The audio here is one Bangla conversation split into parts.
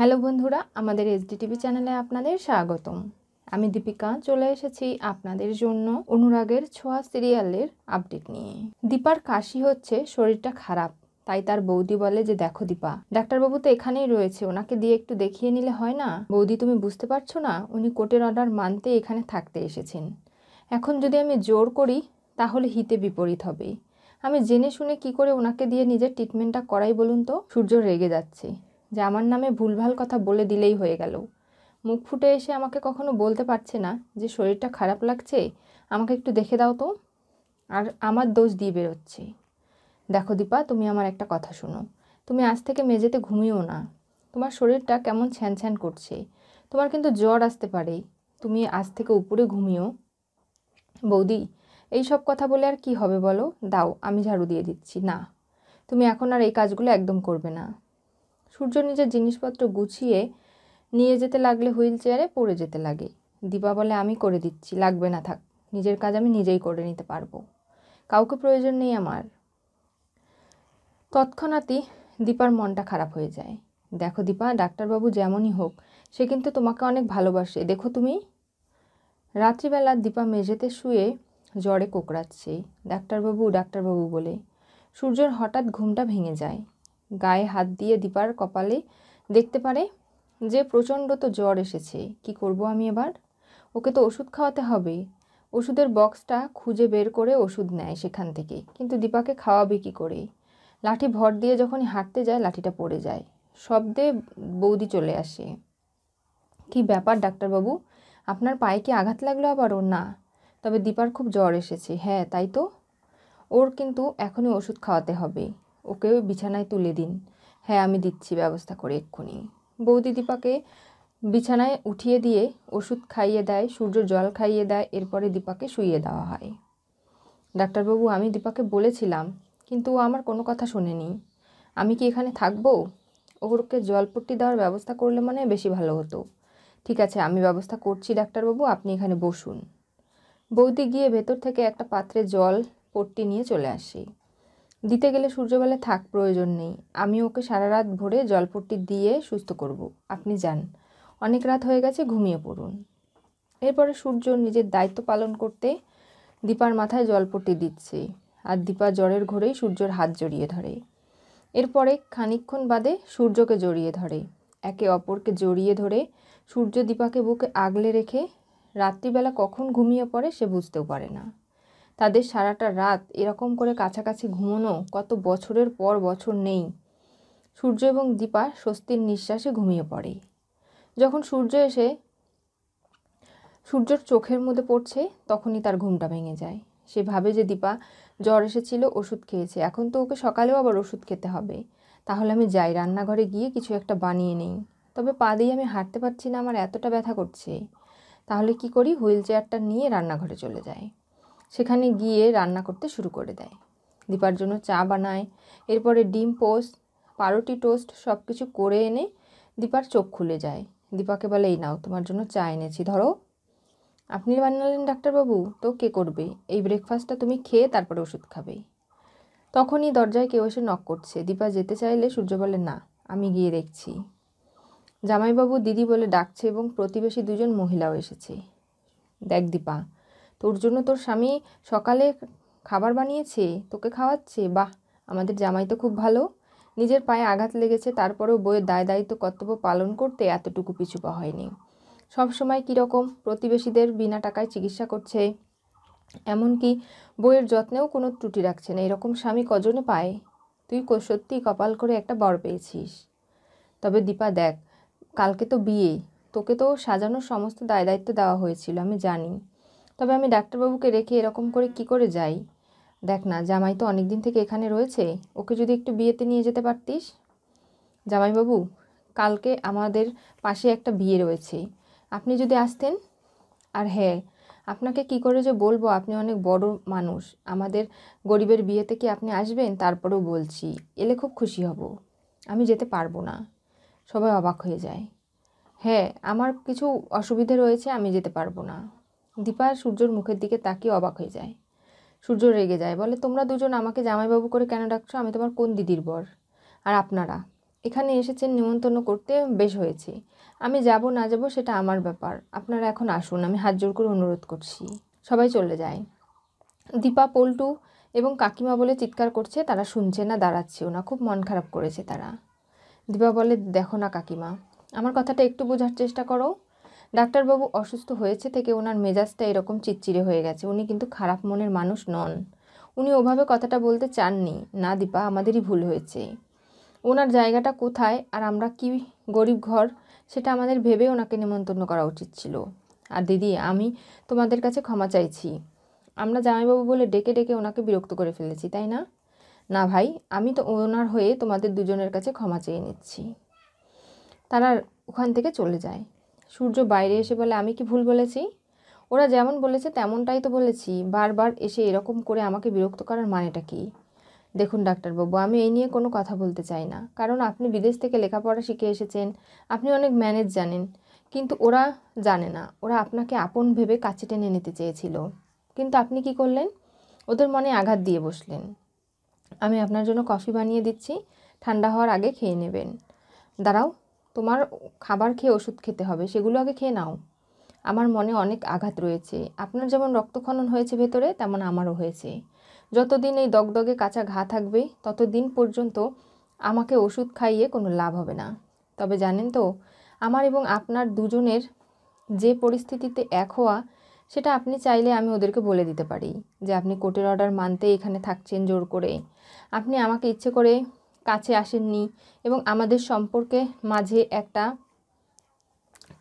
হ্যালো বন্ধুরা আমাদের টিভি চ্যানেলে আপনাদের স্বাগতম আমি দীপিকা চলে এসেছি আপনাদের জন্য অনুরাগের ছোঁয়া সিরিয়ালের আপডেট নিয়ে দীপার কাশি হচ্ছে শরীরটা খারাপ তাই তার বৌদি বলে যে দেখো দীপা ডাক্তারবাবু তো এখানেই রয়েছে ওনাকে দিয়ে একটু দেখিয়ে নিলে হয় না বৌদি তুমি বুঝতে পারছো না উনি কোর্টের অর্ডার মানতে এখানে থাকতে এসেছেন এখন যদি আমি জোর করি তাহলে হিতে বিপরীত হবে আমি জেনে শুনে কি করে ওনাকে দিয়ে নিজের ট্রিটমেন্টটা করাই বলুন তো সূর্য রেগে যাচ্ছে যে আমার নামে ভুলভাল কথা বলে দিলেই হয়ে গেল মুখ ফুটে এসে আমাকে কখনো বলতে পারছে না যে শরীরটা খারাপ লাগছে আমাকে একটু দেখে দাও তো আর আমার দোষ দিয়ে বেরোচ্ছে দেখো দীপা তুমি আমার একটা কথা শোনো তুমি আজ থেকে মেঝেতে ঘুমিও না তোমার শরীরটা কেমন ছ্যান করছে তোমার কিন্তু জ্বর আসতে পারে তুমি আজ থেকে উপরে ঘুমিও বৌদি এই সব কথা বলে আর কি হবে বলো দাও আমি ঝাড়ু দিয়ে দিচ্ছি না তুমি এখন আর এই কাজগুলো একদম করবে না সূর্য নিজের জিনিসপত্র গুছিয়ে নিয়ে যেতে লাগলে হুইল চেয়ারে পড়ে যেতে লাগে দিপা বলে আমি করে দিচ্ছি লাগবে না থাক নিজের কাজ আমি নিজেই করে নিতে পারবো কাউকে প্রয়োজন নেই আমার তৎক্ষণাৎই দীপার মনটা খারাপ হয়ে যায় দেখো দীপা ডাক্তারবাবু যেমনই হোক সে কিন্তু তোমাকে অনেক ভালোবাসে দেখো তুমি রাত্রিবেলা দীপা মেঝেতে শুয়ে জ্বরে কোকড়াচ্ছে ডাক্তারবাবু ডাক্তারবাবু বলে সূর্যর হঠাৎ ঘুমটা ভেঙে যায় গায়ে হাত দিয়ে দীপার কপালে দেখতে পারে যে প্রচণ্ড তো জ্বর এসেছে কি করব আমি এবার ওকে তো ওষুধ খাওয়াতে হবে ওষুধের বক্সটা খুঁজে বের করে ওষুধ নেয় সেখান থেকে কিন্তু দীপাকে খাওয়াবে কি করে লাঠি ভর দিয়ে যখন হাঁটতে যায় লাঠিটা পড়ে যায় শব্দে বৌদি চলে আসে কি ব্যাপার ডাক্তারবাবু আপনার পায়ে কি আঘাত লাগলো আবার ওর না তবে দীপার খুব জ্বর এসেছে হ্যাঁ তাই তো ওর কিন্তু এখনই ওষুধ খাওয়াতে হবে ওকে বিছানায় তুলে দিন হ্যাঁ আমি দিচ্ছি ব্যবস্থা করে এক্ষুনি বৌদি দীপাকে বিছানায় উঠিয়ে দিয়ে ওষুধ খাইয়ে দেয় সূর্য জল খাইয়ে দেয় এরপরে দীপাকে শুইয়ে দেওয়া হয় ডাক্তারবাবু আমি দীপাকে বলেছিলাম কিন্তু ও আমার কোনো কথা শোনেনি আমি কি এখানে থাকবো ওকে জলপট্টি দেওয়ার ব্যবস্থা করলে মানে বেশি ভালো হতো ঠিক আছে আমি ব্যবস্থা করছি ডাক্তারবাবু আপনি এখানে বসুন বৌদি গিয়ে ভেতর থেকে একটা পাত্রে জল পট্টি নিয়ে চলে আসি দিতে গেলে সূর্যবেলা থাক প্রয়োজন নেই আমি ওকে সারা রাত ভরে জলপট্টি দিয়ে সুস্থ করব আপনি যান অনেক রাত হয়ে গেছে ঘুমিয়ে পড়ুন এরপরে সূর্য নিজের দায়িত্ব পালন করতে দীপার মাথায় জলপট্টি দিচ্ছে আর দীপা জ্বরের ঘোরেই সূর্যর হাত জড়িয়ে ধরে এরপরে খানিক্ষণ বাদে সূর্যকে জড়িয়ে ধরে একে অপরকে জড়িয়ে ধরে সূর্য দীপাকে বুকে আগলে রেখে রাত্রিবেলা কখন ঘুমিয়ে পড়ে সে বুঝতেও পারে না তাদের সারাটা রাত এরকম করে কাছাকাছি ঘুমোনো কত বছরের পর বছর নেই সূর্য এবং দীপা স্বস্তির নিঃশ্বাসে ঘুমিয়ে পড়ে যখন সূর্য এসে সূর্যর চোখের মধ্যে পড়ছে তখনই তার ঘুমটা ভেঙে যায় সে ভাবে যে দীপা জ্বর এসেছিল ওষুধ খেয়েছে এখন তো ওকে সকালেও আবার ওষুধ খেতে হবে তাহলে আমি যাই রান্নাঘরে গিয়ে কিছু একটা বানিয়ে নেই তবে পা দিয়ে আমি হাঁটতে পারছি না আমার এতটা ব্যথা করছে তাহলে কি করি হুইল চেয়ারটা নিয়ে রান্নাঘরে চলে যায় সেখানে গিয়ে রান্না করতে শুরু করে দেয় দীপার জন্য চা বানায় এরপরে ডিম পোস্ট পারোটি টোস্ট সব কিছু করে এনে দীপার চোখ খুলে যায় দীপাকে বলে এই নাও তোমার জন্য চা এনেছি ধরো আপনি বানালেন ডাক্তারবাবু তো কে করবে এই ব্রেকফাস্টটা তুমি খেয়ে তারপরে ওষুধ খাবে তখনই দরজায় কেউ এসে নক করছে দীপা যেতে চাইলে সূর্য বলে না আমি গিয়ে দেখছি জামাইবাবু দিদি বলে ডাকছে এবং প্রতিবেশী দুজন মহিলাও এসেছে দেখ দীপা তোর জন্য তোর স্বামী সকালে খাবার বানিয়েছে তোকে খাওয়াচ্ছে বাহ আমাদের জামাই তো খুব ভালো নিজের পায়ে আঘাত লেগেছে তারপরেও বইয়ের দায় দায়িত্ব কর্তব্য পালন করতে এতটুকু পা হয়নি সবসময় কীরকম প্রতিবেশীদের বিনা টাকায় চিকিৎসা করছে এমনকি বইয়ের যত্নেও কোনো ত্রুটি রাখছে না এরকম স্বামী কজনে পায় তুই সত্যি কপাল করে একটা বর পেয়েছিস তবে দীপা দেখ কালকে তো বিয়ে তোকে তো সাজানোর সমস্ত দায় দায়িত্ব দেওয়া হয়েছিল আমি জানি তবে আমি ডাক্তারবাবুকে রেখে এরকম করে কি করে যাই দেখ না জামাই তো অনেক দিন থেকে এখানে রয়েছে ওকে যদি একটু বিয়েতে নিয়ে যেতে পারতিস জামাইবাবু কালকে আমাদের পাশে একটা বিয়ে রয়েছে আপনি যদি আসতেন আর হ্যাঁ আপনাকে কি করে যে বলবো আপনি অনেক বড় মানুষ আমাদের গরিবের বিয়েতে কি আপনি আসবেন তারপরেও বলছি এলে খুব খুশি হব আমি যেতে পারবো না সবাই অবাক হয়ে যায় হ্যাঁ আমার কিছু অসুবিধে রয়েছে আমি যেতে পারবো না দীপা সূর্যর মুখের দিকে তাকিয়ে অবাক হয়ে যায় সূর্য রেগে যায় বলে তোমরা দুজন আমাকে জামাইবাবু করে কেন ডাকছো আমি তোমার কোন দিদির বর আর আপনারা এখানে এসেছেন নিমন্ত্রণ করতে বেশ হয়েছে আমি যাব না যাব সেটা আমার ব্যাপার আপনারা এখন আসুন আমি হাত জোর করে অনুরোধ করছি সবাই চলে যায় দীপা পল্টু এবং কাকিমা বলে চিৎকার করছে তারা শুনছে না দাঁড়াচ্ছেও না খুব মন খারাপ করেছে তারা দীপা বলে দেখো না কাকিমা আমার কথাটা একটু বোঝার চেষ্টা করো ডাক্তারবাবু অসুস্থ হয়েছে থেকে ওনার মেজাজটা এরকম চিচ্চিরে হয়ে গেছে উনি কিন্তু খারাপ মনের মানুষ নন উনি ওভাবে কথাটা বলতে চাননি না দীপা আমাদেরই ভুল হয়েছে ওনার জায়গাটা কোথায় আর আমরা কি গরিব ঘর সেটা আমাদের ভেবে ওনাকে নেমন্তন্ন করা উচিত ছিল আর দিদি আমি তোমাদের কাছে ক্ষমা চাইছি আমরা জামাইবাবু বলে ডেকে ডেকে ওনাকে বিরক্ত করে ফেলেছি তাই না না ভাই আমি তো ওনার হয়ে তোমাদের দুজনের কাছে ক্ষমা চেয়ে নিচ্ছি তারা ওখান থেকে চলে যায় সূর্য বাইরে এসে বলে আমি কি ভুল বলেছি ওরা যেমন বলেছে তেমনটাই তো বলেছি বারবার এসে এরকম করে আমাকে বিরক্ত করার মানেটা কী দেখুন ডাক্তারবাবু আমি এই নিয়ে কোনো কথা বলতে চাই না কারণ আপনি বিদেশ থেকে লেখাপড়া শিখে এসেছেন আপনি অনেক ম্যানেজ জানেন কিন্তু ওরা জানে না ওরা আপনাকে আপন ভেবে কাছে টেনে নিতে চেয়েছিল কিন্তু আপনি কি করলেন ওদের মনে আঘাত দিয়ে বসলেন আমি আপনার জন্য কফি বানিয়ে দিচ্ছি ঠান্ডা হওয়ার আগে খেয়ে নেবেন দাঁড়াও তোমার খাবার খেয়ে ওষুধ খেতে হবে সেগুলো আগে খেয়ে নাও আমার মনে অনেক আঘাত রয়েছে আপনার যেমন রক্তক্ষণন হয়েছে ভেতরে তেমন আমারও হয়েছে যতদিন এই দগদগে কাঁচা ঘা থাকবে ততদিন পর্যন্ত আমাকে ওষুধ খাইয়ে কোনো লাভ হবে না তবে জানেন তো আমার এবং আপনার দুজনের যে পরিস্থিতিতে এক হওয়া সেটা আপনি চাইলে আমি ওদেরকে বলে দিতে পারি যে আপনি কোর্টের অর্ডার মানতে এখানে থাকছেন জোর করে আপনি আমাকে ইচ্ছে করে কাছে আসেননি এবং আমাদের সম্পর্কে মাঝে একটা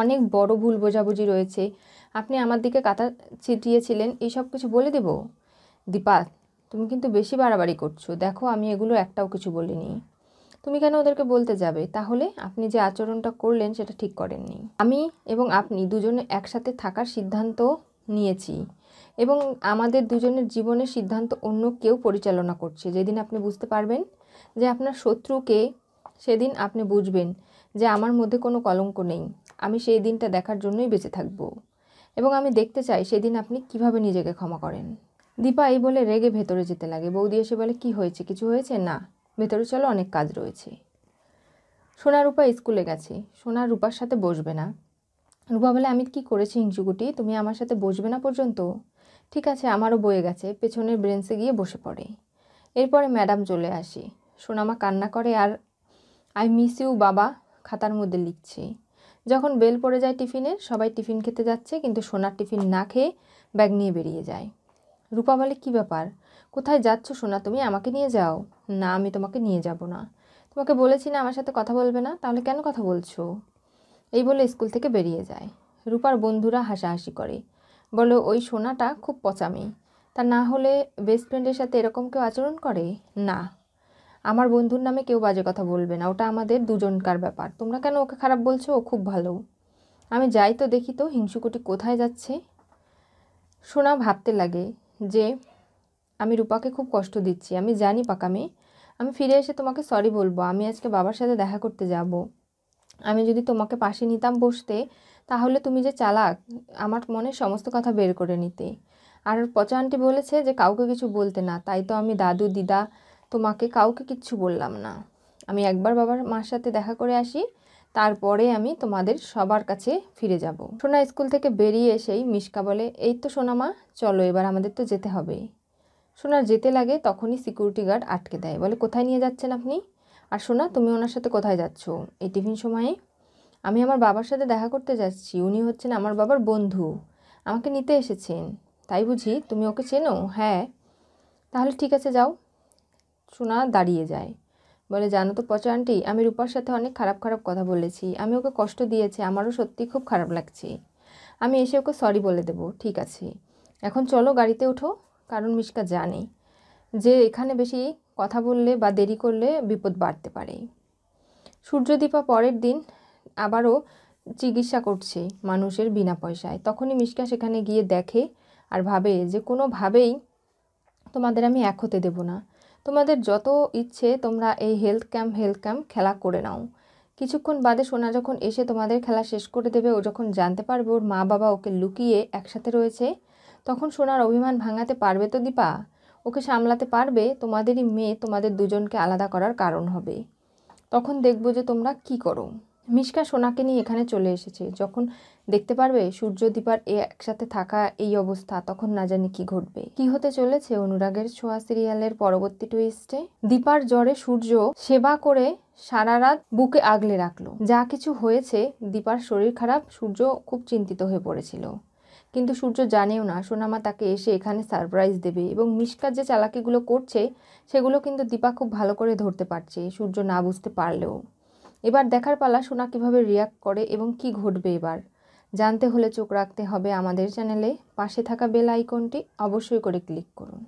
অনেক বড় ভুল বোঝাবুঝি রয়েছে আপনি আমার দিকে কাতা ছিটিয়েছিলেন এইসব কিছু বলে দেব দীপা তুমি কিন্তু বেশি বাড়াবাড়ি করছো দেখো আমি এগুলো একটাও কিছু বলিনি তুমি কেন ওদেরকে বলতে যাবে তাহলে আপনি যে আচরণটা করলেন সেটা ঠিক করেননি আমি এবং আপনি দুজনে একসাথে থাকার সিদ্ধান্ত নিয়েছি এবং আমাদের দুজনের জীবনের সিদ্ধান্ত অন্য কেউ পরিচালনা করছে যেদিন আপনি বুঝতে পারবেন যে আপনার শত্রুকে সেদিন আপনি বুঝবেন যে আমার মধ্যে কোনো কলঙ্ক নেই আমি সেই দিনটা দেখার জন্যই বেঁচে থাকব এবং আমি দেখতে চাই সেদিন আপনি কিভাবে নিজেকে ক্ষমা করেন দীপা এই বলে রেগে ভেতরে যেতে লাগে বৌদি এসে বলে কি হয়েছে কিছু হয়েছে না ভেতরে চলো অনেক কাজ রয়েছে সোনা রূপা স্কুলে গেছে সোনা রূপার সাথে বসবে না রূপা বলে আমি কি করেছি হিংসুকুটি তুমি আমার সাথে বসবে না পর্যন্ত ঠিক আছে আমারও বয়ে গেছে পেছনের ব্রেঞ্চে গিয়ে বসে পড়ে এরপরে ম্যাডাম চলে আসে সোনামা কান্না করে আর আই মিস ইউ বাবা খাতার মধ্যে লিখছে যখন বেল পড়ে যায় টিফিনে সবাই টিফিন খেতে যাচ্ছে কিন্তু সোনার টিফিন না খেয়ে ব্যাগ নিয়ে বেরিয়ে যায় রূপা বলে কী ব্যাপার কোথায় যাচ্ছ সোনা তুমি আমাকে নিয়ে যাও না আমি তোমাকে নিয়ে যাব না তোমাকে বলেছি না আমার সাথে কথা বলবে না তাহলে কেন কথা বলছো এই বলে স্কুল থেকে বেরিয়ে যায় রূপার বন্ধুরা হাসাহাসি করে বলো ওই সোনাটা খুব পচামি তা না হলে বেস্ট ফ্রেন্ডের সাথে এরকম কেউ আচরণ করে না আমার বন্ধুর নামে কেউ বাজে কথা বলবে না ওটা আমাদের দুজনকার ব্যাপার তোমরা কেন ওকে খারাপ বলছো ও খুব ভালো আমি যাই তো দেখি তো হিংসুকুটি কোথায় যাচ্ছে শোনা ভাবতে লাগে যে আমি রূপাকে খুব কষ্ট দিচ্ছি আমি জানি পাকামে আমি ফিরে এসে তোমাকে সরি বলবো আমি আজকে বাবার সাথে দেখা করতে যাব আমি যদি তোমাকে পাশে নিতাম বসতে তাহলে তুমি যে চালাক আমার মনে সমস্ত কথা বের করে নিতে আর পচা আন্টি বলেছে যে কাউকে কিছু বলতে না তাই তো আমি দাদু দিদা তোমাকে কাউকে কিচ্ছু বললাম না আমি একবার বাবার মার সাথে দেখা করে আসি তারপরে আমি তোমাদের সবার কাছে ফিরে যাব সোনা স্কুল থেকে বেরিয়ে এসেই মিশকা বলে এই তো সোনা মা চলো এবার আমাদের তো যেতে হবে সোনার যেতে লাগে তখনই সিকিউরিটি গার্ড আটকে দেয় বলে কোথায় নিয়ে যাচ্ছেন আপনি আর সোনা তুমি ওনার সাথে কোথায় যাচ্ছ এই টিফিন সময়ে আমি আমার বাবার সাথে দেখা করতে যাচ্ছি উনি হচ্ছেন আমার বাবার বন্ধু আমাকে নিতে এসেছেন তাই বুঝি তুমি ওকে চেনো হ্যাঁ তাহলে ঠিক আছে যাও সোনা দাঁড়িয়ে যায় বলে জানো তো পচা আন্টি আমি রূপার সাথে অনেক খারাপ খারাপ কথা বলেছি আমি ওকে কষ্ট দিয়েছি আমারও সত্যি খুব খারাপ লাগছে আমি এসে ওকে সরি বলে দেবো ঠিক আছে এখন চলো গাড়িতে ওঠো কারণ মিশকা জানে যে এখানে বেশি কথা বললে বা দেরি করলে বিপদ বাড়তে পারে সূর্যদীপা পরের দিন আবারও চিকিৎসা করছে মানুষের বিনা পয়সায় তখনই মিশকা সেখানে গিয়ে দেখে আর ভাবে যে কোনোভাবেই তোমাদের আমি এক হতে দেবো না তোমাদের যত ইচ্ছে তোমরা এই হেলথ ক্যাম্প হেলথ ক্যাম্প খেলা করে নাও কিছুক্ষণ বাদে সোনা যখন এসে তোমাদের খেলা শেষ করে দেবে ও যখন জানতে পারবে ওর মা বাবা ওকে লুকিয়ে একসাথে রয়েছে তখন সোনার অভিমান ভাঙাতে পারবে তো দীপা ওকে সামলাতে পারবে তোমাদেরই মেয়ে তোমাদের দুজনকে আলাদা করার কারণ হবে তখন দেখবো যে তোমরা কি করো মিশকা সোনাকে নিয়ে এখানে চলে এসেছে যখন দেখতে পারবে সূর্য দীপার এ একসাথে থাকা এই অবস্থা তখন না জানি কি ঘটবে কি হতে চলেছে অনুরাগের ছোঁয়া সিরিয়ালের পরবর্তী টুইস্টে দীপার জ্বরে সূর্য সেবা করে সারা রাত বুকে আগলে রাখলো যা কিছু হয়েছে দীপার শরীর খারাপ সূর্য খুব চিন্তিত হয়ে পড়েছিল কিন্তু সূর্য জানেও না সোনামা তাকে এসে এখানে সারপ্রাইজ দেবে এবং মিশকার যে চালাকিগুলো করছে সেগুলো কিন্তু দীপা খুব ভালো করে ধরতে পারছে সূর্য না বুঝতে পারলেও এবার দেখার পালা সোনা কিভাবে রিয়াক্ট করে এবং কি ঘটবে এবার জানতে হলে চোখ রাখতে হবে আমাদের চ্যানেলে পাশে থাকা বেল আইকনটি অবশ্যই করে ক্লিক করুন